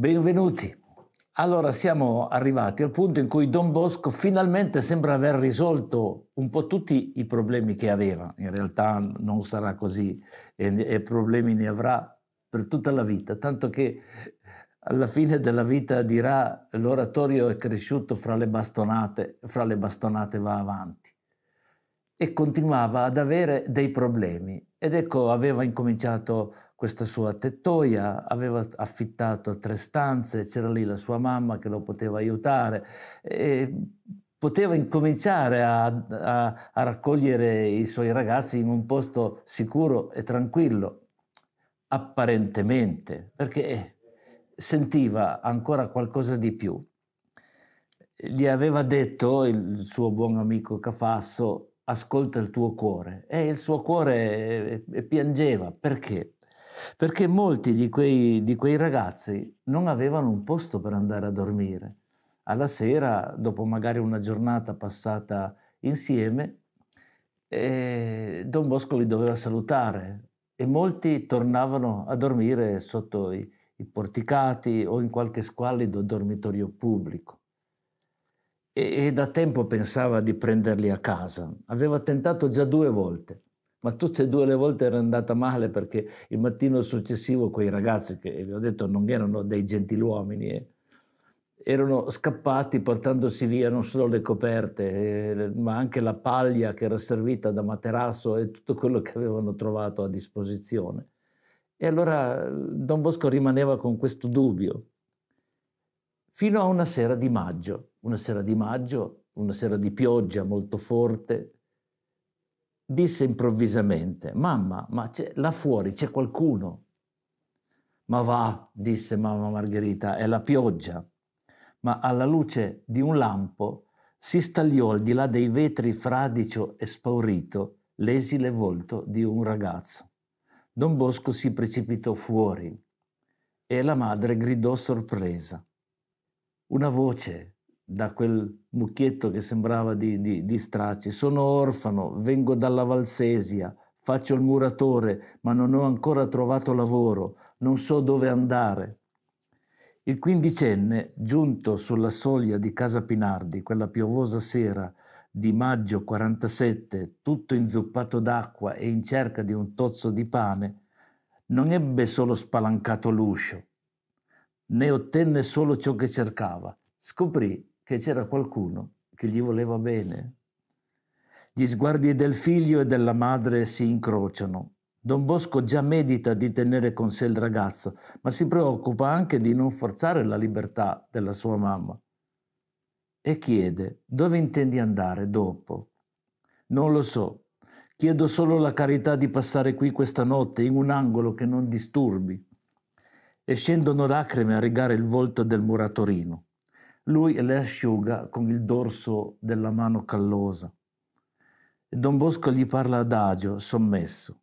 Benvenuti. Allora siamo arrivati al punto in cui Don Bosco finalmente sembra aver risolto un po' tutti i problemi che aveva. In realtà non sarà così e, e problemi ne avrà per tutta la vita, tanto che alla fine della vita dirà l'oratorio è cresciuto fra le bastonate, fra le bastonate va avanti. E continuava ad avere dei problemi ed ecco, aveva incominciato questa sua tettoia, aveva affittato tre stanze, c'era lì la sua mamma che lo poteva aiutare e poteva incominciare a, a, a raccogliere i suoi ragazzi in un posto sicuro e tranquillo, apparentemente, perché sentiva ancora qualcosa di più. Gli aveva detto il suo buon amico Cafasso ascolta il tuo cuore. E il suo cuore eh, eh, piangeva. Perché? Perché molti di quei, di quei ragazzi non avevano un posto per andare a dormire. Alla sera, dopo magari una giornata passata insieme, eh, Don Bosco li doveva salutare e molti tornavano a dormire sotto i, i porticati o in qualche squallido dormitorio pubblico e, e da tempo pensava di prenderli a casa. Aveva tentato già due volte, ma tutte e due le volte era andata male perché il mattino successivo quei ragazzi, che vi ho detto non erano dei gentiluomini, eh, erano scappati portandosi via non solo le coperte, eh, ma anche la paglia che era servita da materasso e tutto quello che avevano trovato a disposizione. E allora eh, Don Bosco rimaneva con questo dubbio fino a una sera di maggio, una sera di maggio, una sera di pioggia molto forte, disse improvvisamente, mamma, ma c'è, là fuori c'è qualcuno. Ma va, disse mamma Margherita, è la pioggia. Ma alla luce di un lampo si stagliò al di là dei vetri fradicio e spaurito l'esile volto di un ragazzo. Don Bosco si precipitò fuori e la madre gridò sorpresa una voce da quel mucchietto che sembrava di, di, di stracci. Sono orfano, vengo dalla Valsesia, faccio il muratore, ma non ho ancora trovato lavoro, non so dove andare. Il quindicenne, giunto sulla soglia di casa Pinardi, quella piovosa sera di maggio 47, tutto inzuppato d'acqua e in cerca di un tozzo di pane, non ebbe solo spalancato l'uscio, ne ottenne solo ciò che cercava. Scoprì che c'era qualcuno che gli voleva bene. Gli sguardi del figlio e della madre si incrociano. Don Bosco già medita di tenere con sé il ragazzo, ma si preoccupa anche di non forzare la libertà della sua mamma. E chiede dove intendi andare dopo. Non lo so, chiedo solo la carità di passare qui questa notte in un angolo che non disturbi e scendono lacrime a rigare il volto del muratorino. Lui le asciuga con il dorso della mano callosa. E Don Bosco gli parla adagio, sommesso.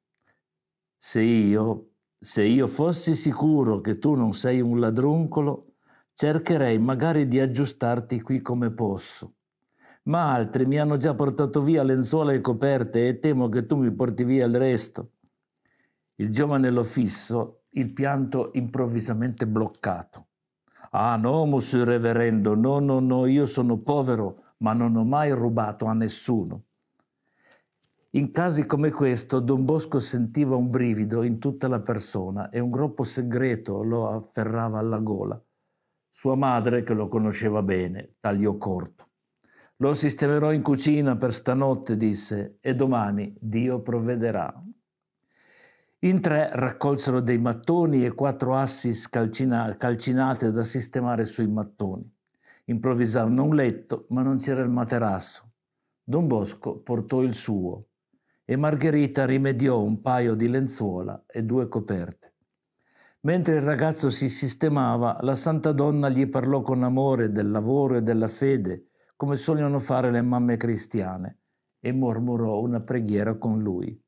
Se io, se io fossi sicuro che tu non sei un ladruncolo, cercherei magari di aggiustarti qui come posso. Ma altri mi hanno già portato via lenzuola e coperte e temo che tu mi porti via il resto. Il giovane lo fisso il pianto improvvisamente bloccato. Ah no, monsieur reverendo, no, no, no, io sono povero, ma non ho mai rubato a nessuno. In casi come questo, Don Bosco sentiva un brivido in tutta la persona e un groppo segreto lo afferrava alla gola. Sua madre, che lo conosceva bene, tagliò corto. Lo sistemerò in cucina per stanotte, disse, e domani Dio provvederà. In tre raccolsero dei mattoni e quattro assi scalcina- calcinate da sistemare sui mattoni. Improvvisarono un letto, ma non c'era il materasso. Don Bosco portò il suo e Margherita rimediò un paio di lenzuola e due coperte. Mentre il ragazzo si sistemava, la Santa Donna gli parlò con amore del lavoro e della fede, come sogliono fare le mamme cristiane, e mormorò una preghiera con lui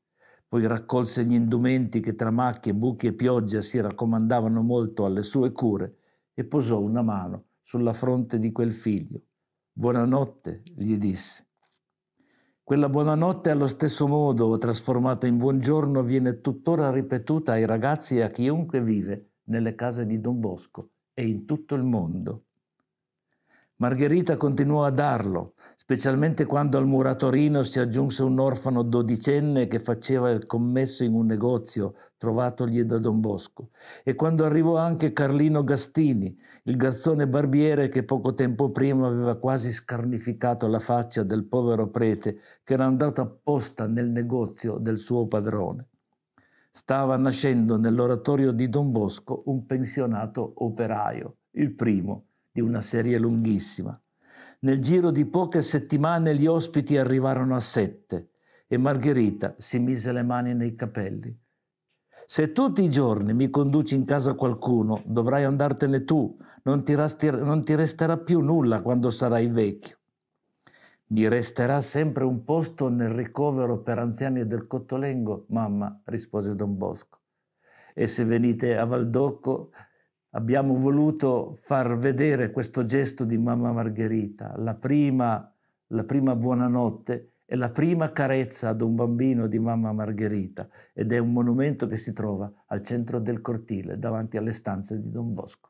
poi raccolse gli indumenti che tra macchie, buchi e pioggia si raccomandavano molto alle sue cure e posò una mano sulla fronte di quel figlio. Buonanotte, gli disse. Quella buonanotte allo stesso modo, trasformata in buongiorno, viene tuttora ripetuta ai ragazzi e a chiunque vive nelle case di Don Bosco e in tutto il mondo. Margherita continuò a darlo, specialmente quando al muratorino si aggiunse un orfano dodicenne che faceva il commesso in un negozio trovatogli da Don Bosco, e quando arrivò anche Carlino Gastini, il garzone barbiere che poco tempo prima aveva quasi scarnificato la faccia del povero prete che era andato apposta nel negozio del suo padrone. Stava nascendo nell'oratorio di Don Bosco un pensionato operaio, il primo di una serie lunghissima. Nel giro di poche settimane gli ospiti arrivarono a sette e Margherita si mise le mani nei capelli. Se tutti i giorni mi conduci in casa qualcuno, dovrai andartene tu, non ti, rasti, non ti resterà più nulla quando sarai vecchio. Mi resterà sempre un posto nel ricovero per anziani del Cottolengo, mamma, rispose Don Bosco. E se venite a Valdocco abbiamo voluto far vedere questo gesto di mamma Margherita, la prima, la prima buonanotte e la prima carezza ad un bambino di mamma Margherita ed è un monumento che si trova al centro del cortile davanti alle stanze di Don Bosco.